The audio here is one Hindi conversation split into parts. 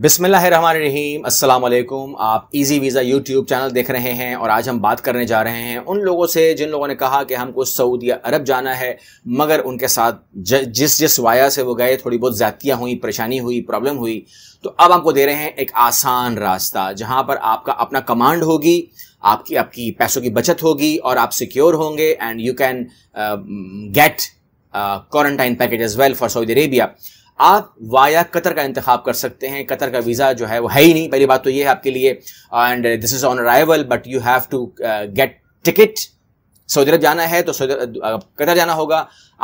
बिसमीम अल्लाम आप इजी वीज़ा यूट्यूब चैनल देख रहे हैं और आज हम बात करने जा रहे हैं उन लोगों से जिन लोगों ने कहा कि हमको सऊदी अरब जाना है मगर उनके साथ ज, जिस जिस वाया से वो गए थोड़ी बहुत ज़्यादतियाँ हुई परेशानी हुई प्रॉब्लम हुई तो अब आपको दे रहे हैं एक आसान रास्ता जहाँ पर आपका अपना कमांड होगी आपकी आपकी पैसों की बचत होगी और आप सिक्योर होंगे and you can get quarantine package as well for Saudi Arabia आप वाया कतर का इंतखा कर सकते हैं कतर का वीज़ा जो है वो है ही नहीं पहली बात तो ये है आपके लिए and this is on arrival but you have to get ticket Saudi अरब जाना है तो सऊदी कतर जाना होगा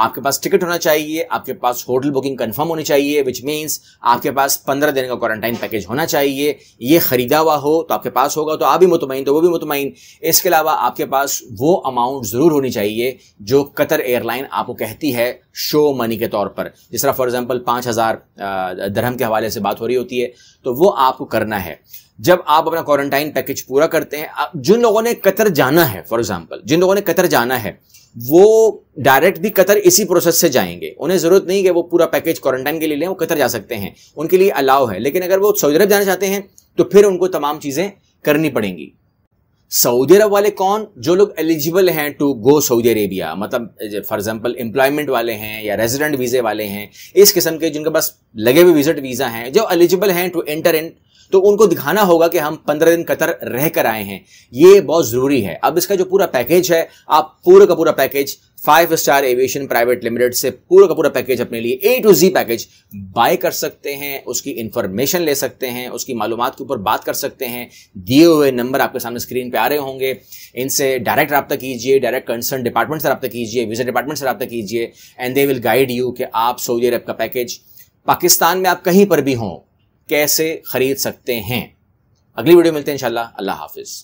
आपके पास टिकट होना चाहिए आपके पास होटल बुकिंग कंफर्म होनी चाहिए विच मीन्स आपके पास पंद्रह दिन का क्वारंटाइन पैकेज होना चाहिए ये ख़रीदा हुआ हो तो आपके पास होगा तो आप भी मुतमिन तो वो भी मुतमिन इसके अलावा आपके पास वो अमाउंट ज़रूर होनी चाहिए जो कतर एयरलाइन आपको कहती है शो मनी के तौर पर जिस तरह फॉर एग्जाम्पल पाँच हज़ार धर्म के हवाले से बात हो रही होती है तो वो आपको करना है जब आप अपना क्वारंटाइन पैकेज पूरा करते हैं जिन लोगों ने कतर जाना है फॉर एग्जाम्पल जिन लोगों ने कतर जाना है वो डायरेक्ट भी कतर इसी प्रोसेस से जाएंगे उन्हें ज़रूरत नहीं कि वो पूरा पैकेज क्वारंटाइन के लिए लें वो कतर जा सकते हैं उनके लिए अलाव है लेकिन अगर वो सऊदी अरब जाना चाहते हैं तो फिर उनको तमाम चीज़ें करनी पड़ेंगी सऊदी अरब वाले कौन जो लोग एलिजिबल हैं टू गो सऊदी अरेबिया मतलब फॉर एग्जांपल एम्प्लॉयमेंट वाले हैं या रेजिडेंट वीज़े वाले हैं इस किस्म के जिनके पास लगे हुए विजिट वीज़ा हैं जो एलिजिबल हैं टू एंटर इन तो उनको दिखाना होगा कि हम पंद्रह दिन कतर रह कर आए हैं ये बहुत ज़रूरी है अब इसका जो पूरा पैकेज है आप पूरा का पूरा package five star aviation private limited से पूरा का पूरा पैकेज अपने लिए A to Z package buy कर सकते हैं उसकी इंफॉर्मेशन ले सकते हैं उसकी मालूम के ऊपर बात कर सकते हैं दिए हुए नंबर आपके सामने स्क्रीन पे आ रहे होंगे इनसे डायरेक्ट रब्ता कीजिए डायरेक्ट कंसर्न डिपार्टमेंट से रब्ता कीजिए वीज़ा डिपार्टमेंट से रब्ता कीजिए and they will guide you कि आप सऊदी अरब का पैकेज पाकिस्तान में आप कहीं पर भी हों कैसे खरीद सकते हैं अगली वीडियो मिलते हैं इंशाल्लाह अल्लाह हाफिज़